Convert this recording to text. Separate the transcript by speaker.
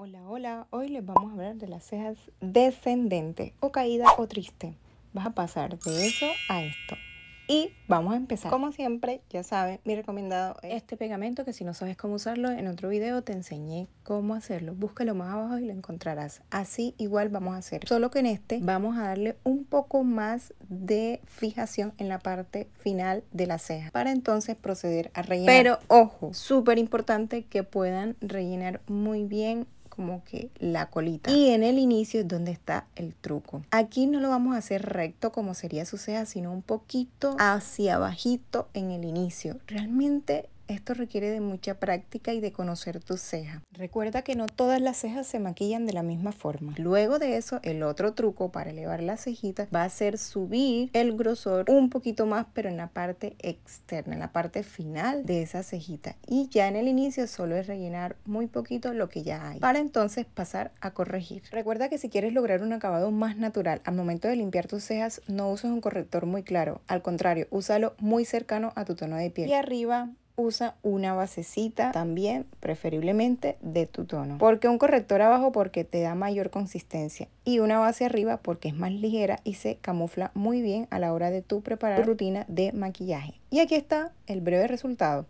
Speaker 1: Hola, hola, hoy les vamos a hablar de las cejas descendentes o caída o triste. Vas a pasar de eso a esto. Y vamos a empezar. Como siempre, ya saben, mi recomendado es este pegamento que si no sabes cómo usarlo, en otro video te enseñé cómo hacerlo. Búscalo más abajo y lo encontrarás. Así igual vamos a hacer. Solo que en este vamos a darle un poco más de fijación en la parte final de la ceja para entonces proceder a rellenar. Pero ojo, súper importante que puedan rellenar muy bien como que la colita. Y en el inicio es donde está el truco. Aquí no lo vamos a hacer recto como sería su ceja, sino un poquito hacia abajito en el inicio. Realmente esto requiere de mucha práctica y de conocer tus cejas. Recuerda que no todas las cejas se maquillan de la misma forma. Luego de eso, el otro truco para elevar las cejitas va a ser subir el grosor un poquito más, pero en la parte externa, en la parte final de esa cejita. Y ya en el inicio solo es rellenar muy poquito lo que ya hay, para entonces pasar a corregir. Recuerda que si quieres lograr un acabado más natural, al momento de limpiar tus cejas no uses un corrector muy claro, al contrario, úsalo muy cercano a tu tono de piel. Y arriba usa una basecita también, preferiblemente de tu tono. Porque un corrector abajo porque te da mayor consistencia y una base arriba porque es más ligera y se camufla muy bien a la hora de tu preparar rutina de maquillaje. Y aquí está el breve resultado.